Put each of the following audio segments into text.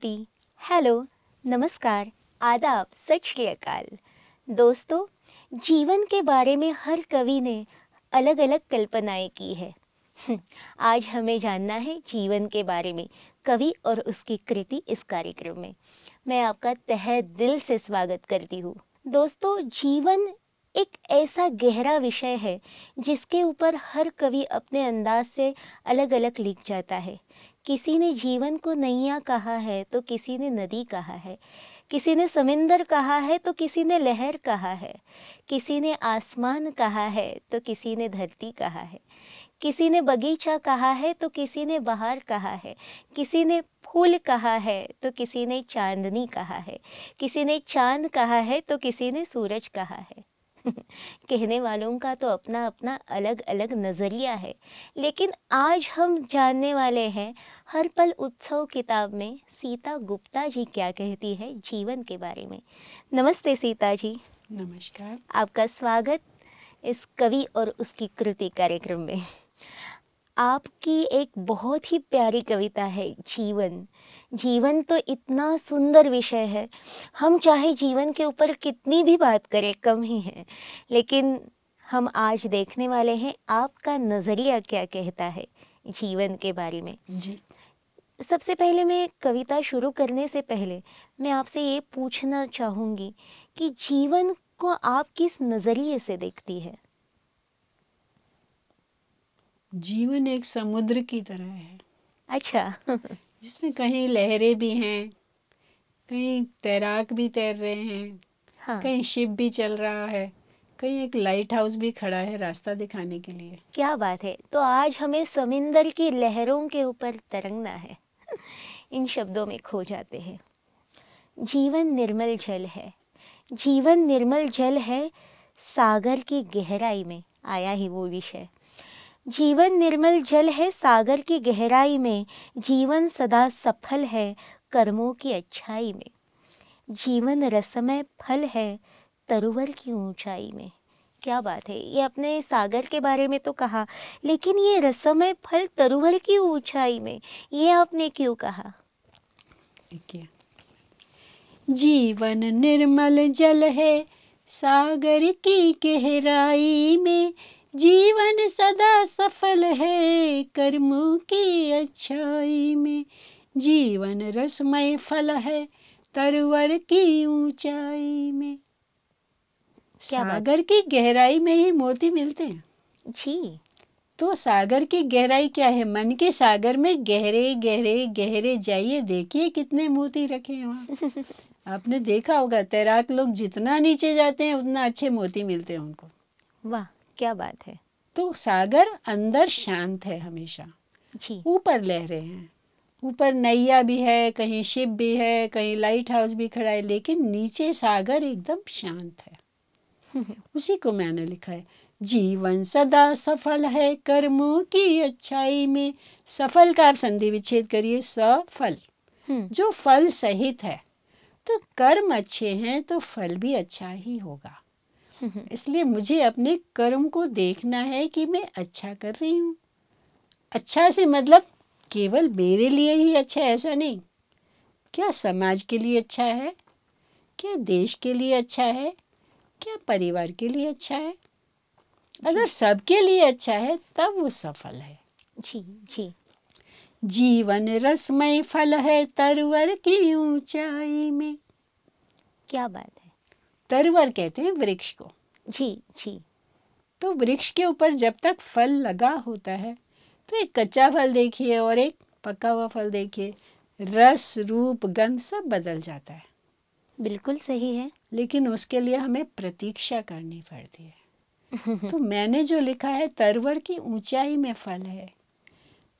Aunty hello नमस्कार आदाब सच श्री अकाल दोस्तों जीवन के बारे में हर कवि ने अलग अलग कल्पनाएं की है हम्म, आज हमें जानना है जीवन के बारे में कवि और उसकी कृति इस कार्यक्रम में मैं आपका तह दिल से स्वागत करती हूँ दोस्तों जीवन एक ऐसा गहरा विषय है जिसके ऊपर हर कवि अपने अंदाज से अलग अलग लिख जाता है किसी ने जीवन को नैया कहा है तो किसी ने नदी कहा है किसी ने समंदर कहा है तो किसी ने लहर कहा है किसी ने आसमान कहा है तो किसी ने धरती कहा है किसी ने बगीचा कहा है तो किसी ने बाहर कहा है किसी ने फूल कहा है तो किसी ने चांदनी कहा है किसी ने चांद कहा है तो किसी ने सूरज कहा है कहने वालों का तो अपना अपना अलग अलग नज़रिया है लेकिन आज हम जानने वाले हैं हर पल उत्सव किताब में सीता गुप्ता जी क्या कहती है जीवन के बारे में नमस्ते सीता जी नमस्कार आपका स्वागत इस कवि और उसकी कृति कार्यक्रम में आपकी एक बहुत ही प्यारी कविता है जीवन जीवन तो इतना सुंदर विषय है हम चाहे जीवन के ऊपर कितनी भी बात करें कम ही है लेकिन हम आज देखने वाले हैं आपका नज़रिया क्या कहता है जीवन के बारे में जी सबसे पहले मैं कविता शुरू करने से पहले मैं आपसे ये पूछना चाहूँगी कि जीवन को आप किस नज़रिए से देखती है जीवन एक समुद्र की तरह है अच्छा जिसमें कहीं लहरें भी हैं कहीं तैराक भी तैर रहे हैं हाँ। कहीं शिप भी चल रहा है कहीं एक लाइट हाउस भी खड़ा है रास्ता दिखाने के लिए क्या बात है तो आज हमें समिंदर की लहरों के ऊपर तरंगना है इन शब्दों में खो जाते हैं जीवन निर्मल जल है जीवन निर्मल जल है सागर की गहराई में आया ही वो विषय जीवन निर्मल जल है सागर की गहराई में जीवन सदा सफल है कर्मों की अच्छाई में जीवन रसमय फल है तरुवर की ऊंचाई में क्या बात है ये अपने सागर के बारे में तो कहा लेकिन ये रसमय फल तरुवर की ऊंचाई में ये आपने क्यों कहा जीवन निर्मल जल है सागर की गहराई में जीवन सदा सफल है कर्मों की अच्छाई में जीवन रसमय फल है तरवर की ऊंचाई में सागर की गहराई में ही मोती मिलते हैं जी तो सागर की गहराई क्या है मन के सागर में गहरे गहरे गहरे जाइए देखिए कितने मोती रखे हैं वहाँ आपने देखा होगा तैराक लोग जितना नीचे जाते हैं उतना अच्छे मोती मिलते हैं उनको वाह क्या बात है तो सागर अंदर शांत है हमेशा ऊपर लहरें हैं ऊपर नैया भी है कहीं शिप भी है कहीं लाइट हाउस भी खड़ा है लेकिन नीचे सागर एकदम शांत है उसी को मैंने लिखा है जीवन सदा सफल है कर्मों की अच्छाई में सफल का आप संधि विच्छेद करिए सफल हम्म। जो फल सहित है तो कर्म अच्छे हैं तो फल भी अच्छा ही होगा इसलिए मुझे अपने कर्म को देखना है कि मैं अच्छा कर रही हूँ अच्छा से मतलब केवल मेरे लिए ही अच्छा है ऐसा नहीं क्या समाज के लिए अच्छा है क्या देश के लिए अच्छा है क्या परिवार के लिए अच्छा है अगर सबके लिए अच्छा है तब वो सफल है जी जी जीवन रसमय फल है तरवर की ऊंचाई में क्या बात तरवर कहते हैं वृक्ष को जी जी तो वृक्ष के ऊपर जब तक फल लगा होता है तो एक कच्चा फल देखिए और एक पका हुआ फल देखिए रस रूप गंध सब बदल जाता है बिल्कुल सही है लेकिन उसके लिए हमें प्रतीक्षा करनी पड़ती है तो मैंने जो लिखा है तरवर की ऊंचाई में फल है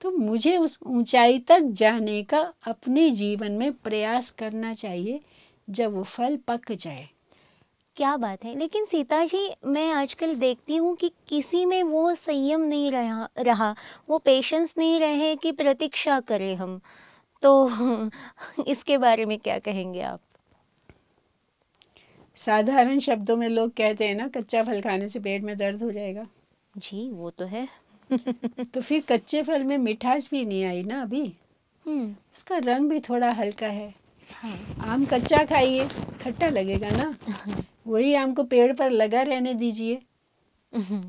तो मुझे उस ऊंचाई तक जाने का अपने जीवन में प्रयास करना चाहिए जब वो फल पक जाए क्या बात है लेकिन सीता जी मैं आजकल देखती हूँ कि किसी में वो संयम नहीं रहा रहा वो पेशेंस नहीं रहे कि प्रतीक्षा करें हम तो इसके बारे में क्या कहेंगे आप साधारण शब्दों में लोग कहते हैं ना कच्चा फल खाने से पेट में दर्द हो जाएगा जी वो तो है तो फिर कच्चे फल में मिठास भी नहीं आई ना अभी हम्म। उसका रंग भी थोड़ा हल्का है हाँ। आम कच्चा खाइए खट्टा लगेगा ना वही हमको पेड़ पर लगा रहने दीजिए हम्म,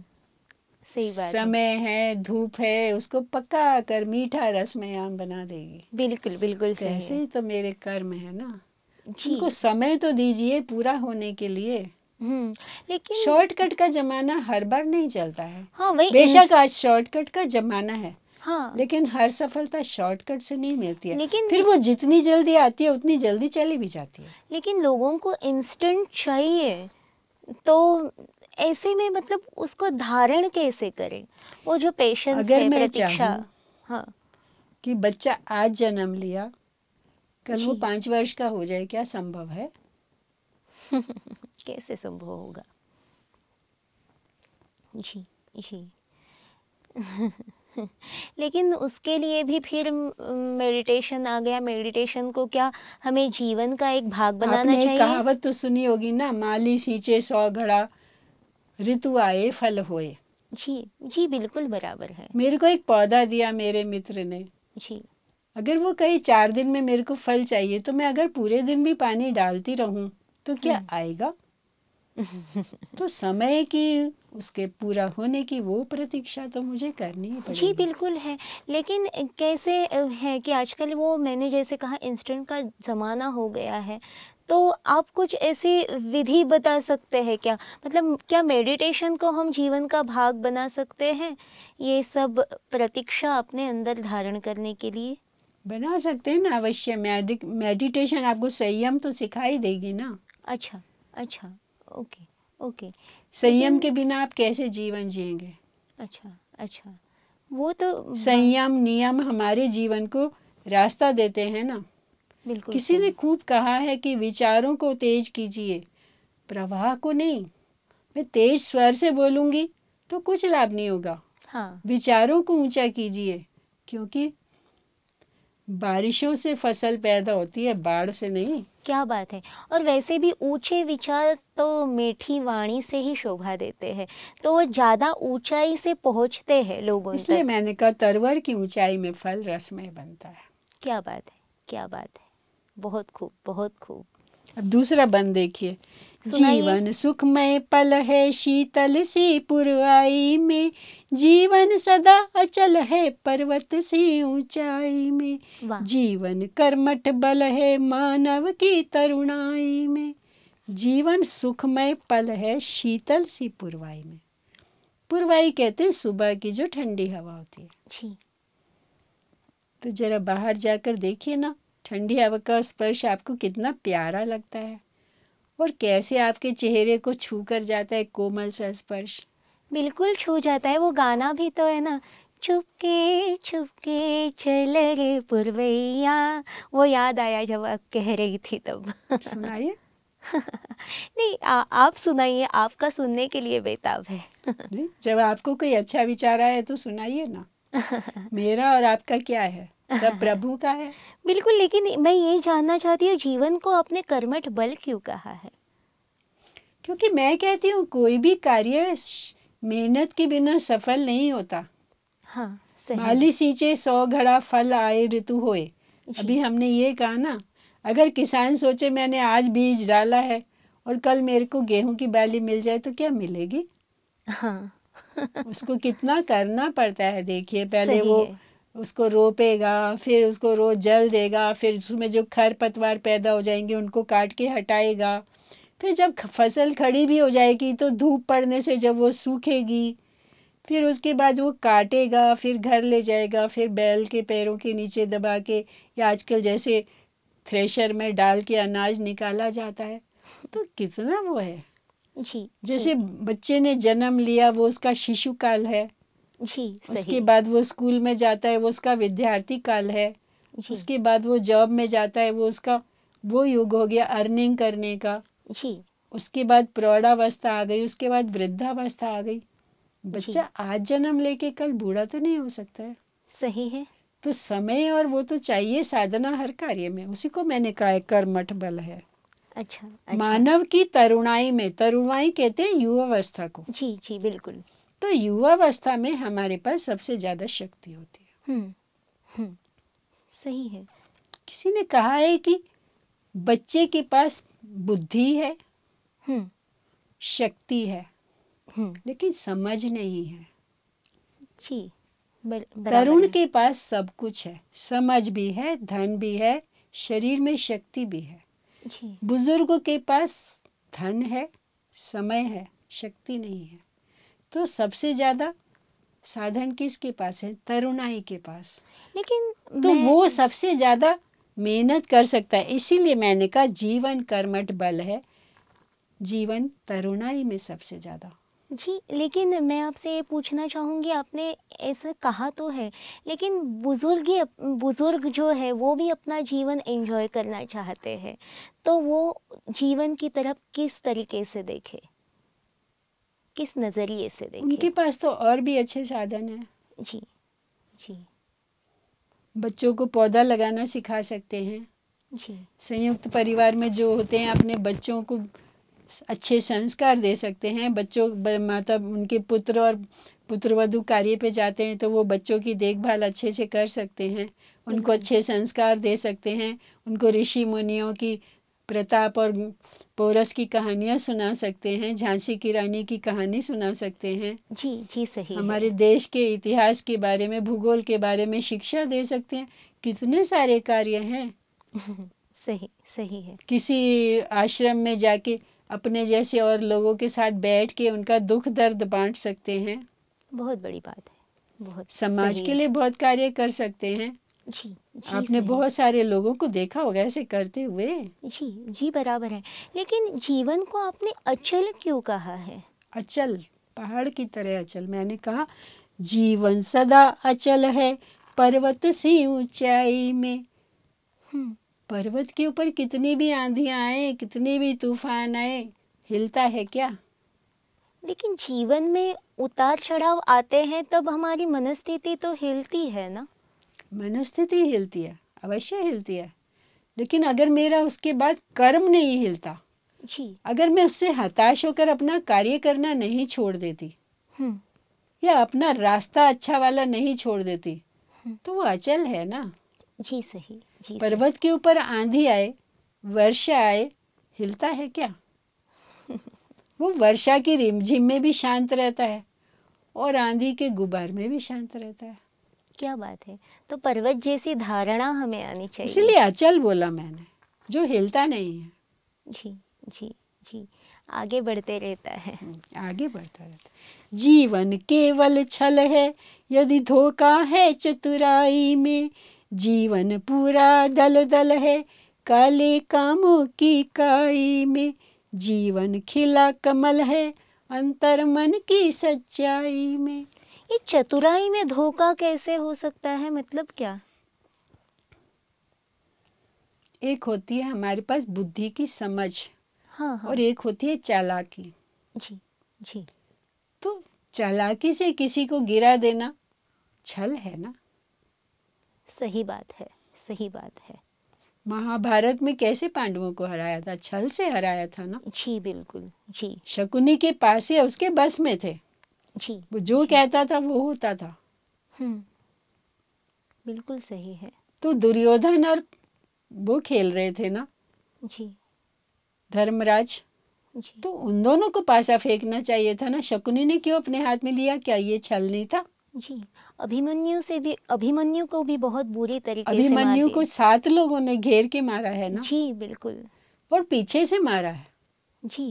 सही बात समय है धूप है उसको पक्का कर मीठा रस में आम बना देगी बिल्कुल बिल्कुल कैसे सही तो मेरे कर्म है ना उनको समय तो दीजिए पूरा होने के लिए हम्म, लेकिन शॉर्टकट का जमाना हर बार नहीं चलता है हाँ वही बेशक आज शॉर्टकट का जमाना है हाँ लेकिन हर सफलता शॉर्टकट से नहीं मिलती है लेकिन फिर वो जितनी जल्दी आती है उतनी जल्दी चली भी जाती है लेकिन लोगों को इंस्टेंट चाहिए तो ऐसे में मतलब उसको धारण कैसे करें वो जो पेशेंस अगर है, मैं हाँ कि बच्चा आज जन्म लिया कल वो पांच वर्ष का हो जाए क्या संभव है कैसे संभव होगा जी जी लेकिन उसके लिए भी फिर मेडिटेशन आ गया मेडिटेशन को क्या हमें जीवन का एक भाग बनाना आपने चाहिए कहावत तो सुनी होगी ना माली सींचे सौ घड़ा ऋतु आए फल होए जी जी बिल्कुल बराबर है मेरे को एक पौधा दिया मेरे मित्र ने जी अगर वो कहे चार दिन में मेरे को फल चाहिए तो मैं अगर पूरे दिन भी पानी डालती रहूं तो क्या हम्म। आएगा तो समय की उसके पूरा होने की वो प्रतीक्षा तो मुझे करनी ही जी बिल्कुल है लेकिन कैसे है कि आजकल वो मैंने जैसे कहा इंस्टेंट का ज़माना हो गया है तो आप कुछ ऐसी विधि बता सकते हैं क्या मतलब क्या मेडिटेशन को हम जीवन का भाग बना सकते हैं ये सब प्रतीक्षा अपने अंदर धारण करने के लिए बना सकते हैं ना अवश्य मेडिटेशन आपको संयम तो सिखाई देगी ना अच्छा अच्छा ओके ओके संयम के बिना आप कैसे जीवन जिएंगे अच्छा अच्छा वो तो संयम नियम हमारे जीवन को रास्ता देते हैं ना बिल्कुल किसी ने खूब कहा है कि विचारों को तेज कीजिए प्रवाह को नहीं मैं तेज स्वर से बोलूंगी तो कुछ लाभ नहीं होगा हाँ विचारों को ऊंचा कीजिए क्योंकि बारिशों से फसल पैदा होती है बाढ़ से नहीं क्या बात है और वैसे भी ऊंचे विचार तो मीठी वाणी से ही शोभा देते हैं तो वो ज़्यादा ऊंचाई से पहुंचते हैं लोगों इसलिए मैंने कहा तरवर की ऊंचाई में फल रसमय बनता है क्या बात है क्या बात है बहुत खूब बहुत खूब अब दूसरा बंद देखिए जीवन सुखमय पल है शीतल सी पुरवाई में जीवन सदा अचल है पर्वत सी ऊंचाई में जीवन कर्मठ बल है मानव की तरुणाई में जीवन सुखमय पल है शीतल सी पुरवाई में पुरवाई कहते हैं सुबह की जो ठंडी हवा होती है जी तो जरा बाहर जाकर देखिए ना ठंडी हवा का स्पर्श आपको कितना प्यारा लगता है और कैसे आपके चेहरे को छू कर जाता है कोमल सा स्पर्श बिल्कुल छू जाता है वो गाना भी तो है ना छुपके छुपके चल रे पुरवैया वो याद आया जब आप कह रही थी तब सुनाइए नहीं आ, आप सुनाइए आपका सुनने के लिए बेताब है जब आपको कोई अच्छा विचार आया तो सुनाइए ना मेरा और आपका क्या है सब प्रभु का है बिल्कुल लेकिन मैं ये जानना चाहती हूँ जीवन को अपने कर्मठ बल क्यों कहा है क्योंकि मैं कहती हूँ कोई भी कार्य मेहनत के बिना सफल नहीं होता हाँ माली सींचे सौ घड़ा फल आए ऋतु होए अभी हमने ये कहा ना अगर किसान सोचे मैंने आज बीज डाला है और कल मेरे को गेहूं की बाली मिल जाए तो क्या मिलेगी हाँ उसको कितना करना पड़ता है देखिए पहले वो है। उसको रोपेगा फिर उसको रोज जल देगा फिर उसमें जो खर पतवार पैदा हो जाएंगे उनको काट के हटाएगा फिर जब फसल खड़ी भी हो जाएगी तो धूप पड़ने से जब वो सूखेगी फिर उसके बाद वो काटेगा फिर घर ले जाएगा फिर बैल के पैरों के नीचे दबा के या आजकल जैसे थ्रेशर में डाल के अनाज निकाला जाता है तो कितना वो है जी जैसे जी। बच्चे ने जन्म लिया वो उसका शिशुकाल है जी उसके बाद वो स्कूल में जाता है वो उसका विद्यार्थी काल है उसके बाद वो जॉब में जाता है वो उसका वो युग हो गया अर्निंग करने का जी उसके बाद प्रौढ़ावस्था आ गई उसके बाद वृद्धावस्था आ गई बच्चा आज जन्म लेके कल बूढ़ा तो नहीं हो सकता है सही है तो समय और वो तो चाहिए साधना हर कार्य में उसी को मैंने कहा है कर्मठ बल है अच्छा, अच्छा मानव की तरुणाई में तरुणाई कहते हैं युवावस्था को जी जी बिल्कुल तो युवावस्था में हमारे पास सबसे ज़्यादा शक्ति होती है हुँ, हम्म, हुँ, हम्म, सही है किसी ने कहा है कि बच्चे के पास बुद्धि है हम्म, शक्ति है लेकिन समझ नहीं है जी तरुण के पास सब कुछ है समझ भी है धन भी है शरीर में शक्ति भी है बुजुर्ग के पास धन है समय है शक्ति नहीं है तो सबसे ज़्यादा साधन किसके पास है तरुणाई के पास लेकिन तो वो सबसे ज़्यादा मेहनत कर सकता है इसीलिए मैंने कहा जीवन कर्मठ बल है जीवन तरुणाई में सबसे ज़्यादा जी लेकिन मैं आपसे ये पूछना चाहूँगी आपने ऐसा कहा तो है लेकिन बुज़ुर्ग बुज़ुर्ग जो है वो भी अपना जीवन एंजॉय करना चाहते हैं तो वो जीवन की तरफ किस तरीके से देखे किस नज़रिए से देखें उनके पास तो और भी अच्छे साधन हैं जी जी बच्चों को पौधा लगाना सिखा सकते हैं जी संयुक्त परिवार में जो होते हैं अपने बच्चों को अच्छे संस्कार दे सकते हैं बच्चों माता मतलब उनके पुत्र और पुत्रवधु कार्य पे जाते हैं तो वो बच्चों की देखभाल अच्छे से कर सकते हैं उनको हम्म। अच्छे संस्कार दे सकते हैं उनको ऋषि मुनियों की प्रताप और पोरस की कहानियाँ सुना सकते हैं झांसी की रानी की कहानी सुना सकते हैं जी जी सही हमारे देश के इतिहास के बारे में भूगोल के बारे में शिक्षा दे सकते हैं कितने सारे कार्य हैं सही सही है किसी आश्रम में जाके अपने जैसे और लोगों के साथ बैठ के उनका दुख दर्द बांट सकते हैं बहुत बड़ी बात है बहुत समाज के लिए बहुत कार्य कर सकते हैं जी, जी आपने बहुत सारे लोगों को देखा होगा ऐसे करते हुए जी जी बराबर है लेकिन जीवन को आपने अचल क्यों कहा है अचल पहाड़ की तरह अचल मैंने कहा जीवन सदा अचल है पर्वत सी ऊंचाई में पर्वत के ऊपर कितनी भी आंधियाँ आए कितनी भी तूफान आए हिलता है क्या लेकिन जीवन में उतार चढ़ाव आते हैं तब हमारी मनस्थिति तो हिलती है ना मनस्थिति हिलती है अवश्य हिलती है लेकिन अगर मेरा उसके बाद कर्म नहीं हिलता जी अगर मैं उससे हताश होकर अपना कार्य करना नहीं छोड़ देती हम्म। या अपना रास्ता अच्छा वाला नहीं छोड़ देती हम्म। तो वो अचल है ना जी सही जी पर्वत के ऊपर आंधी आए वर्षा आए हिलता है क्या वो वर्षा की रिमझिम में भी शांत रहता है और आंधी के गुब्बार में भी शांत रहता है क्या बात है तो पर्वत जैसी धारणा हमें आनी चाहिए इसलिए अचल बोला मैंने जो हिलता नहीं है जी जी जी आगे बढ़ते रहता है हम्म, आगे बढ़ता रहता है जीवन केवल छल है यदि धोखा है चतुराई में जीवन पूरा दल दल है काले कामों की काई में जीवन खिला कमल है अंतर मन की सच्चाई में ये चतुराई में धोखा कैसे हो सकता है मतलब क्या एक होती है हमारे पास बुद्धि की समझ हाँ, हाँ। और एक होती है चालाकी जी जी तो चालाकी से किसी को गिरा देना छल है ना सही बात है सही बात है महाभारत में कैसे पांडवों को हराया था छल से हराया था ना जी बिल्कुल जी शकुनी के पास ही उसके बस में थे जी वो जो जी. कहता था वो होता था हम्म। बिल्कुल सही है तो दुर्योधन और वो खेल रहे थे ना जी धर्मराज जी. तो उन दोनों को पासा फेंकना चाहिए था ना शकुनी ने क्यों अपने हाथ में लिया क्या ये छल नहीं था जी अभिमन्यु से भी अभिमन्यु को भी बहुत बुरी तरीके अभिमन्यु से अभिमन्यु को सात लोगों ने घेर के मारा है ना जी बिल्कुल और पीछे से मारा है जी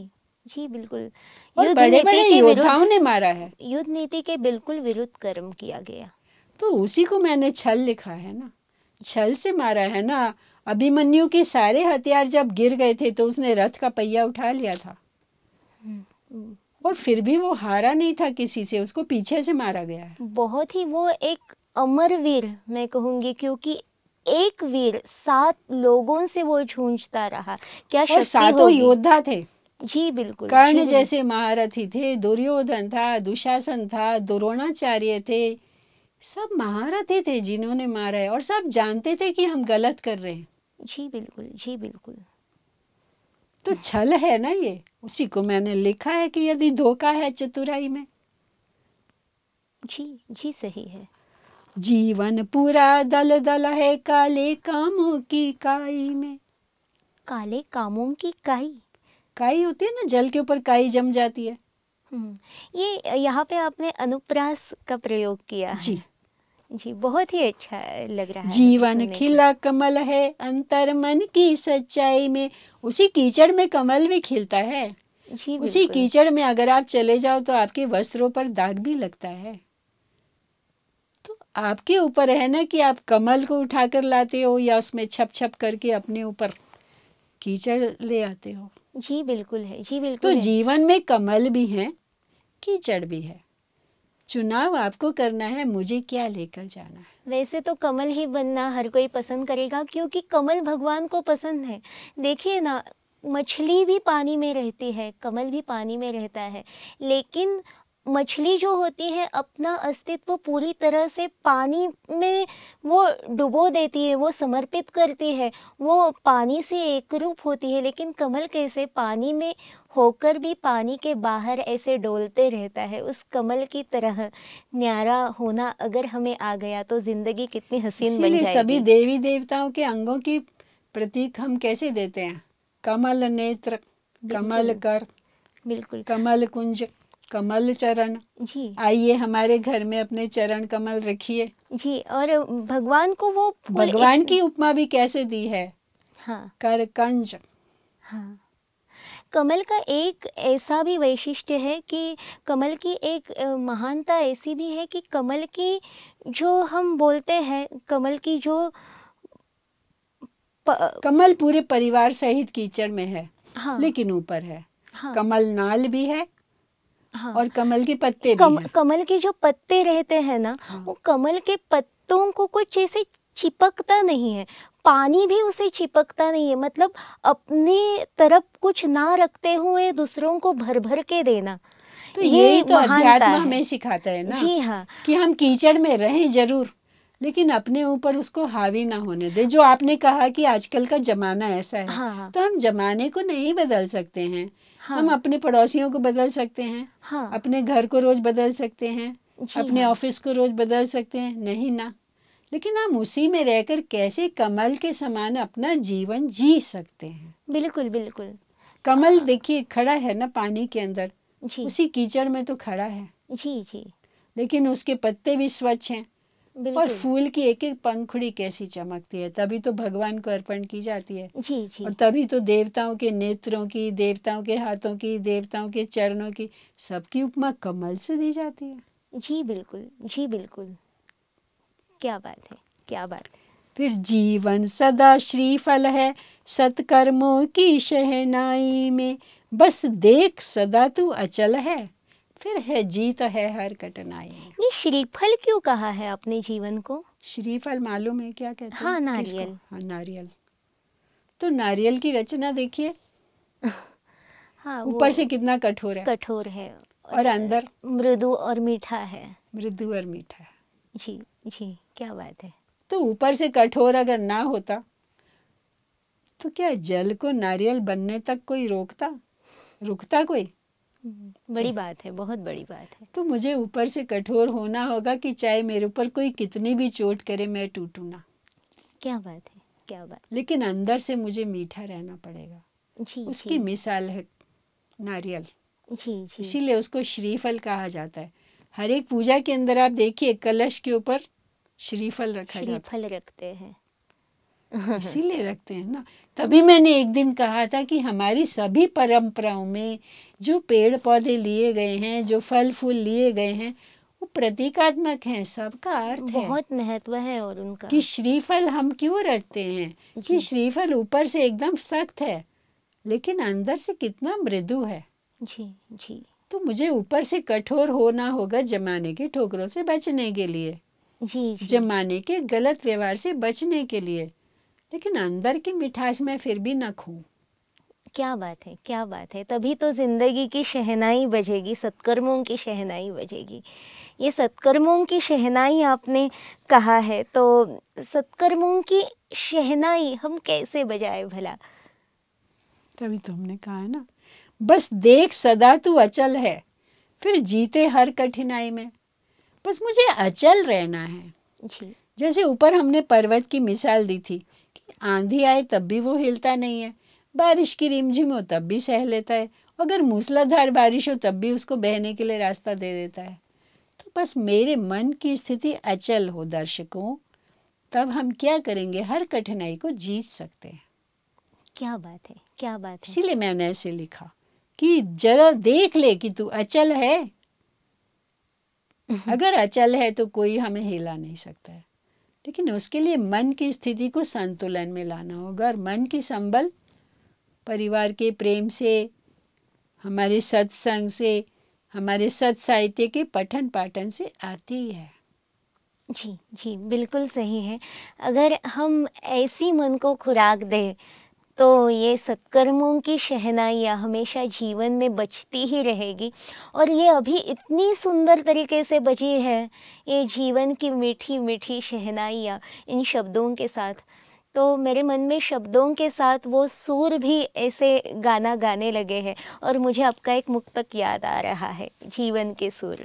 जी बिल्कुल और बड़े बड़े योद्धाओं ने मारा है युद्ध नीति के बिल्कुल विरुद्ध कर्म किया गया तो उसी को मैंने छल लिखा है ना छल से मारा है ना अभिमन्यु के सारे हथियार जब गिर गए थे तो उसने रथ का पहिया उठा लिया था हम्म। और फिर भी वो हारा नहीं था किसी से उसको पीछे से मारा गया है बहुत ही वो एक अमर वीर मैं कहूंगी क्योंकि एक वीर सात लोगों से वो झूंझता रहा क्या सातों योद्धा थे जी बिल्कुल कर्ण जैसे महारथी थे दुर्योधन था दुशासन था द्रोणाचार्य थे सब महारथी थे जिन्होंने मारा है और सब जानते थे कि हम गलत कर रहे हैं जी बिल्कुल जी बिल्कुल तो छल है ना ये उसी को मैंने लिखा है कि यदि धोखा है चतुराई में जी जी सही है जीवन पूरा दल दल है काले कामों की काई में काले कामों की काई काई होती है ना जल के ऊपर काई जम जाती है हम्म, ये यहाँ पे आपने अनुप्रास का प्रयोग किया जी जी बहुत ही अच्छा लग रहा है जीवन खिला कमल है अंतर मन की सच्चाई में उसी कीचड़ में कमल भी खिलता है जी उसी कीचड़ में अगर आप चले जाओ तो आपके वस्त्रों पर दाग भी लगता है तो आपके ऊपर है ना कि आप कमल को उठाकर लाते हो या उसमें छप छप करके अपने ऊपर कीचड़ ले आते हो जी बिल्कुल है जी तो बिल्कुल तो है। जीवन में कमल भी है कीचड़ भी है चुनाव आपको करना है मुझे क्या लेकर जाना है वैसे तो कमल ही बनना हर कोई पसंद करेगा क्योंकि कमल भगवान को पसंद है देखिए ना मछली भी पानी में रहती है कमल भी पानी में रहता है लेकिन मछली जो होती है अपना अस्तित्व पूरी तरह से पानी में वो डुबो देती है वो समर्पित करती है वो पानी से एक रूप होती है लेकिन कमल कैसे पानी में होकर भी पानी के बाहर ऐसे डोलते रहता है उस कमल की तरह न्यारा होना अगर हमें आ गया तो ज़िंदगी कितनी हसीन बन जाएगी सभी देवी देवताओं के अंगों की प्रतीक हम कैसे देते हैं कमल नेत्र कमल कर बिल्कुल कमल कुंज कमल चरण जी आइए हमारे घर में अपने चरण कमल रखिए जी और भगवान को वो भगवान की उपमा भी कैसे दी है हाँ कर कंज हाँ कमल का एक ऐसा भी वैशिष्ट्य है कि कमल की एक महानता ऐसी भी है कि कमल की जो हम बोलते हैं कमल की जो प... कमल पूरे परिवार सहित कीचड़ में है हाँ। लेकिन ऊपर है हाँ। कमल नाल भी है हाँ, और कमल के पत्ते कम, भी कमल के जो पत्ते रहते हैं ना हाँ, वो कमल के पत्तों को कुछ ऐसे चिपकता नहीं है पानी भी उसे चिपकता नहीं है मतलब अपने तरफ कुछ ना रखते हुए दूसरों को भर भर के देना तो ये यही तो अध्यात्म हमें सिखाता है ना जी हाँ कि हम कीचड़ में रहें जरूर लेकिन अपने ऊपर उसको हावी ना होने दे जो आपने कहा कि आजकल का जमाना ऐसा है हाँ। तो हम जमाने को नहीं बदल सकते हैं हाँ। हम अपने पड़ोसियों को बदल सकते हैं हाँ। अपने घर को रोज बदल सकते हैं अपने हाँ। ऑफिस को रोज बदल सकते हैं नहीं ना लेकिन हम उसी में रहकर कैसे कमल के समान अपना जीवन जी सकते हैं बिल्कुल बिल्कुल कमल हाँ। देखिए खड़ा है ना पानी के अंदर उसी कीचड़ में तो खड़ा है जी जी लेकिन उसके पत्ते भी स्वच्छ हैं और फूल की एक एक पंखुड़ी कैसी चमकती है तभी तो भगवान को अर्पण की जाती है जी जी और तभी तो देवताओं के नेत्रों की देवताओं के हाथों की देवताओं के चरणों की सबकी उपमा कमल से दी जाती है जी बिल्कुल जी बिल्कुल क्या बात है क्या बात है फिर जीवन सदा श्रीफल है सत्कर्मों की शहनाई में बस देख सदा तू अचल है फिर है जी तो है हर कठिनाई ये श्रीफल क्यों कहा है अपने जीवन को श्रीफल मालूम है क्या कहते हाँ नारियल हाँ नारियल तो नारियल की रचना देखिए हाँ से कितना कठोर है कठोर है और, और अंदर मृदु और मीठा है मृदु और मीठा जी जी क्या बात है तो ऊपर से कठोर अगर ना होता तो क्या जल को नारियल बनने तक कोई रोकता रुकता कोई हम्म। बड़ी बात है बहुत बड़ी बात है तो मुझे ऊपर से कठोर होना होगा कि चाहे मेरे ऊपर कोई कितनी भी चोट करे मैं टूटू ना क्या बात है क्या बात लेकिन अंदर से मुझे मीठा रहना पड़ेगा जी, उसकी जी। मिसाल है नारियल जी, जी। इसीलिए उसको श्रीफल कहा जाता है हर एक पूजा के अंदर आप देखिए कलश के ऊपर श्रीफल रखा श्रीफल जाता। रखते हैं इसीलिए रखते हैं ना तभी मैंने एक दिन कहा था कि हमारी सभी परंपराओं में जो पेड़ पौधे लिए गए हैं जो फल फूल लिए गए हैं वो प्रतीकात्मक हैं सबका अर्थ है बहुत महत्व है और उनका कि श्रीफल हम क्यों रखते हैं कि श्रीफल ऊपर से एकदम सख्त है लेकिन अंदर से कितना मृदु है जी जी तो मुझे ऊपर से कठोर होना होगा जमाने के ठोकरों से बचने के लिए जी, जी जमाने के गलत व्यवहार से बचने के लिए लेकिन अंदर की मिठास में फिर भी न खूँ क्या बात है क्या बात है तभी तो ज़िंदगी की शहनाई बजेगी सत्कर्मों की शहनाई बजेगी ये सत्कर्मों की शहनाई आपने कहा है तो सत्कर्मों की शहनाई हम कैसे बजाए भला तभी तो हमने कहा है ना बस देख सदा तू अचल है फिर जीते हर कठिनाई में बस मुझे अचल रहना है जी जैसे ऊपर हमने पर्वत की मिसाल दी थी आंधी आए तब भी वो हिलता नहीं है बारिश की रिमझिम हो तब भी सह लेता है अगर मूसलाधार बारिश हो तब भी उसको बहने के लिए रास्ता दे देता है तो बस मेरे मन की स्थिति अचल हो दर्शकों तब हम क्या करेंगे हर कठिनाई को जीत सकते हैं क्या बात है क्या बात है इसीलिए मैंने ऐसे लिखा कि जरा देख ले कि तू अचल है हम्म। अगर अचल है तो कोई हमें हिला नहीं सकता है लेकिन उसके लिए मन की स्थिति को संतुलन में लाना होगा और मन की संबल परिवार के प्रेम से हमारे सत्संग से हमारे सत साहित्य के पठन पाठन से आती है जी जी बिल्कुल सही है अगर हम ऐसी मन को खुराक दें तो ये सत्कर्मों की शहनाइयाँ हमेशा जीवन में बचती ही रहेगी और ये अभी इतनी सुंदर तरीके से बची है ये जीवन की मीठी मीठी शहनाइयाँ इन शब्दों के साथ तो मेरे मन में शब्दों के साथ वो सुर भी ऐसे गाना गाने लगे हैं और मुझे आपका एक मुक्तक याद आ रहा है जीवन के सुर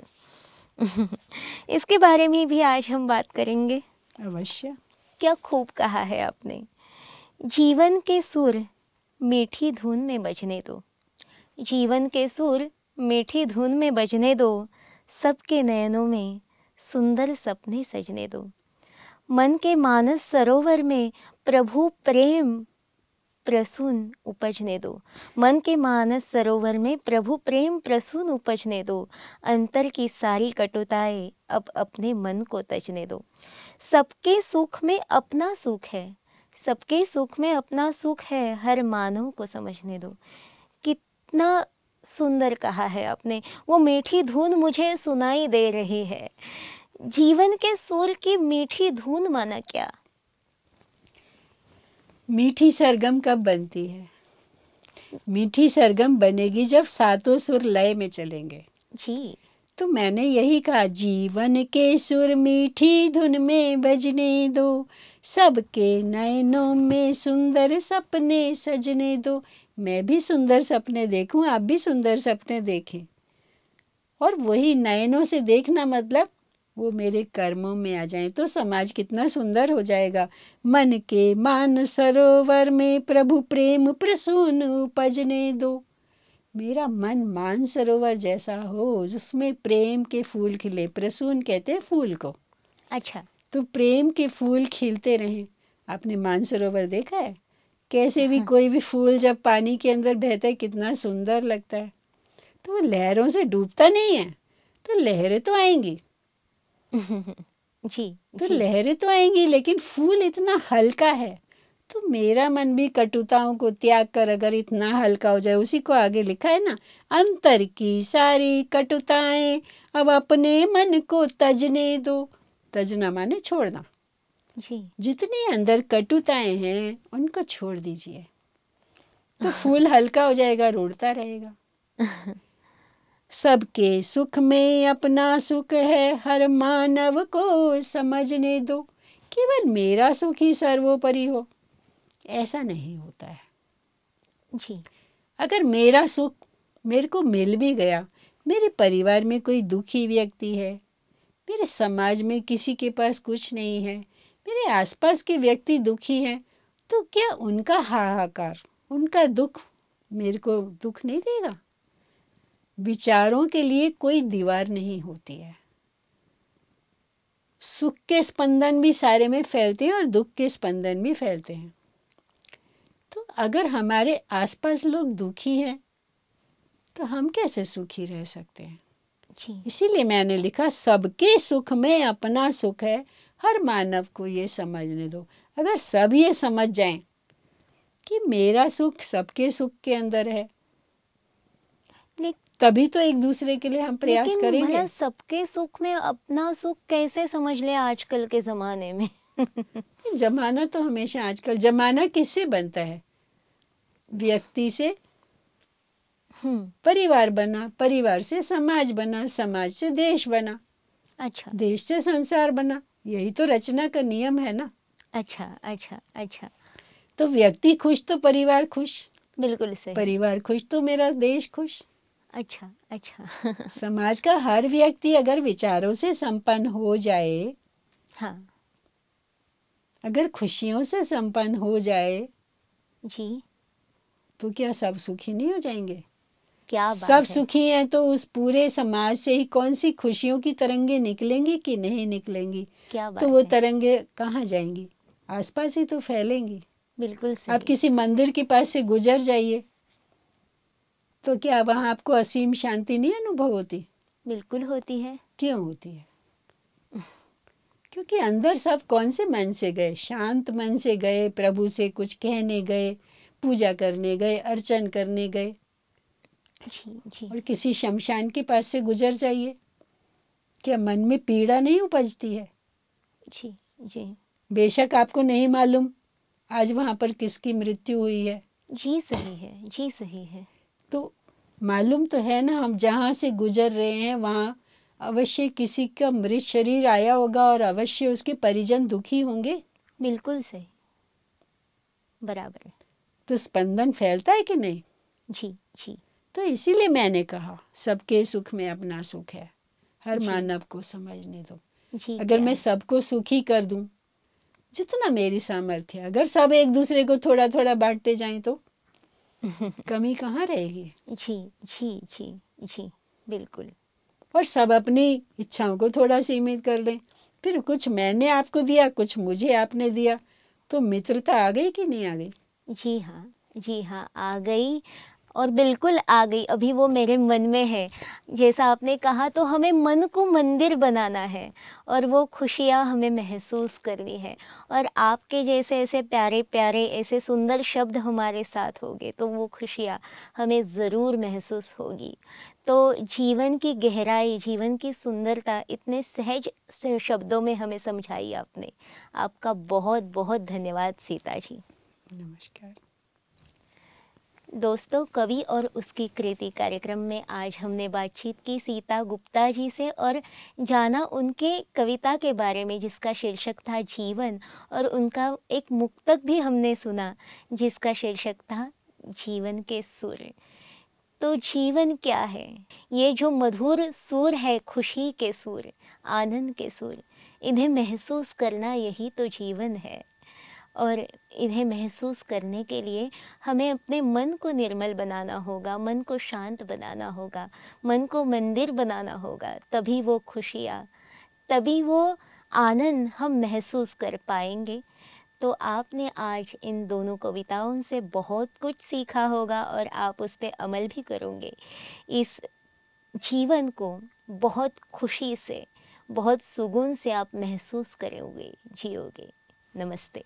इसके बारे में भी आज हम बात करेंगे अवश्य क्या खूब कहा है आपने जीवन के सुर मीठी धुन में बजने दो जीवन के सुर मीठी धुन में बजने दो सबके नयनों में सुंदर सपने सजने दो मन के मानस सरोवर में प्रभु प्रेम प्रसून उपजने दो मन के मानस सरोवर में प्रभु प्रेम प्रसून उपजने दो अंतर की सारी कटुताएं अब अपने मन को तजने दो सबके सुख में अपना सुख है सबके सुख में अपना सुख है हर मानव को समझने दो कितना सुंदर कहा है आपने वो मीठी धुन मुझे सुनाई दे रही है जीवन के सोल की मीठी धुन माना क्या मीठी सरगम कब बनती है मीठी सरगम बनेगी जब सातों सुर लय में चलेंगे जी तो मैंने यही कहा जीवन के सुर मीठी धुन में बजने दो सबके नयनों में सुंदर सपने सजने दो मैं भी सुंदर सपने देखूं आप भी सुंदर सपने देखें और वही नयनों से देखना मतलब वो मेरे कर्मों में आ जाए तो समाज कितना सुंदर हो जाएगा मन के मान सरोवर में प्रभु प्रेम प्रसून उपजने दो मेरा मन मान सरोवर जैसा हो उसमें प्रेम के फूल खिले प्रसून कहते हैं फूल को अच्छा तो प्रेम के फूल खिलते रहे आपने मानसरोवर देखा है कैसे भी हाँ। कोई भी फूल जब पानी के अंदर बहता है कितना सुंदर लगता है तो वो लहरों से डूबता नहीं है तो लहरें तो आएंगी जी तो लहरें तो आएंगी लेकिन फूल इतना हल्का है तो मेरा मन भी कटुताओं को त्याग कर अगर इतना हल्का हो जाए उसी को आगे लिखा है ना अंतर की सारी कटुताएं अब अपने मन को तजने दो तजनामा ने छोड़ना जी जितनी अंदर कटुताएं हैं उनको छोड़ दीजिए तो फूल हल्का हो जाएगा रोड़ता रहेगा सबके सुख में अपना सुख है हर मानव को समझने दो केवल मेरा सुख ही सर्वोपरि हो ऐसा नहीं होता है जी अगर मेरा सुख मेरे को मिल भी गया मेरे परिवार में कोई दुखी व्यक्ति है मेरे समाज में किसी के पास कुछ नहीं है मेरे आसपास के व्यक्ति दुखी हैं तो क्या उनका हाहाकार उनका दुख मेरे को दुख नहीं देगा विचारों के लिए कोई दीवार नहीं होती है सुख के स्पंदन भी सारे में फैलते हैं और दुख के स्पंदन भी फैलते हैं तो अगर हमारे आसपास लोग दुखी हैं तो हम कैसे सुखी रह सकते हैं इसीलिए मैंने लिखा सबके सुख में अपना सुख है हर मानव को ये समझने दो अगर सब ये समझ जाएं कि मेरा सुख सबके सुख के अंदर है तभी तो एक दूसरे के लिए हम प्रयास करेंगे सबके सुख में अपना सुख कैसे समझ ले आजकल के जमाने में जमाना तो हमेशा आजकल जमाना किससे बनता है व्यक्ति से हम्म। परिवार बना परिवार से समाज बना समाज से देश बना अच्छा देश से संसार बना यही तो रचना का नियम है ना अच्छा अच्छा अच्छा तो व्यक्ति खुश तो परिवार खुश बिल्कुल सही परिवार खुश तो मेरा देश खुश अच्छा अच्छा समाज का हर व्यक्ति अगर विचारों से संपन्न हो जाए हाँ अगर खुशियों से संपन्न हो जाए जी तो क्या सब सुखी नहीं हो जाएंगे क्या बात सब सुखी हैं तो उस पूरे समाज से ही कौन सी खुशियों की तरंगे निकलेंगी कि नहीं निकलेंगी क्या तो बात तो वो तरंगे कहाँ जाएंगी आसपास ही तो फैलेंगी बिल्कुल सही। आप किसी मंदिर के पास से गुजर जाइए तो क्या वहाँ आपको असीम शांति नहीं अनुभव होती बिल्कुल होती है क्यों होती है क्योंकि अंदर सब कौन से मन से गए शांत मन से गए प्रभु से कुछ कहने गए पूजा करने गए अर्चन करने गए जी जी और किसी शमशान के पास से गुजर जाइए क्या मन में पीड़ा नहीं उपजती है जी जी बेशक आपको नहीं मालूम आज वहाँ पर किसकी मृत्यु हुई है जी सही है जी सही है तो मालूम तो है ना हम जहाँ से गुजर रहे हैं वहाँ अवश्य किसी का मृत शरीर आया होगा और अवश्य उसके परिजन दुखी होंगे बिल्कुल सही बराबर तो स्पंदन फैलता है कि नहीं जी जी तो इसीलिए मैंने कहा सबके सुख में अपना सुख है हर मानव को समझने दो अगर मैं सबको सुखी कर दूं जितना मेरी सामर्थ्य अगर सब एक दूसरे को थोड़ा थोड़ा बांटते जाएं तो कमी कहाँ रहेगी जी जी जी जी बिल्कुल और सब अपनी इच्छाओं को थोड़ा सीमित कर लें फिर कुछ मैंने आपको दिया कुछ मुझे आपने दिया तो मित्रता आ गई कि नहीं आ गई जी हाँ जी हाँ आ गई और बिल्कुल आ गई अभी वो मेरे मन में है जैसा आपने कहा तो हमें मन को मंदिर बनाना है और वो खुशियाँ हमें महसूस करनी है और आपके जैसे ऐसे प्यारे प्यारे ऐसे सुंदर शब्द हमारे साथ होंगे तो वो खुशियाँ हमें ज़रूर महसूस होगी तो जीवन की गहराई जीवन की सुंदरता इतने सहज शब्दों में हमें समझाई आपने आपका बहुत बहुत धन्यवाद सीता जी नमस्कार दोस्तों कवि और उसकी कृति कार्यक्रम में आज हमने बातचीत की सीता गुप्ता जी से और जाना उनके कविता के बारे में जिसका शीर्षक था जीवन और उनका एक मुक्तक भी हमने सुना जिसका शीर्षक था जीवन के सुर तो जीवन क्या है ये जो मधुर सुर है खुशी के सुर आनंद के सुर इन्हें महसूस करना यही तो जीवन है और इन्हें महसूस करने के लिए हमें अपने मन को निर्मल बनाना होगा मन को शांत बनाना होगा मन को मंदिर बनाना होगा तभी वो खुशियाँ तभी वो आनंद हम महसूस कर पाएंगे तो आपने आज इन दोनों कविताओं से बहुत कुछ सीखा होगा और आप उस पर अमल भी करोगे इस जीवन को बहुत खुशी से बहुत सुगुन से आप महसूस करोगे जियोगे नमस्ते